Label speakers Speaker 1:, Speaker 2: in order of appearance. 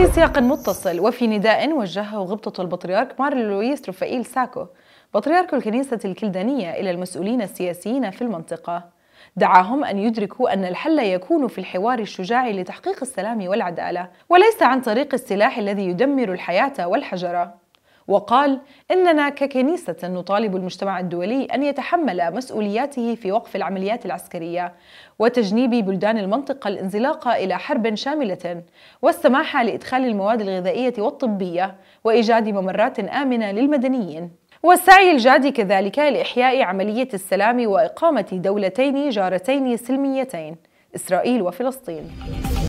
Speaker 1: في سياق متصل وفي نداء وجهه غبطة البطريرك مار لويس رفائيل ساكو بطريرك الكنيسة الكلدانية إلى المسؤولين السياسيين في المنطقة دعاهم أن يدركوا أن الحل يكون في الحوار الشجاع لتحقيق السلام والعدالة وليس عن طريق السلاح الذي يدمر الحياة والحجرة وقال إننا ككنيسة نطالب المجتمع الدولي أن يتحمل مسؤولياته في وقف العمليات العسكرية وتجنيب بلدان المنطقة الانزلاق إلى حرب شاملة والسماح لإدخال المواد الغذائية والطبية وإيجاد ممرات آمنة للمدنيين والسعي الجاد كذلك لإحياء عملية السلام وإقامة دولتين جارتين سلميتين إسرائيل وفلسطين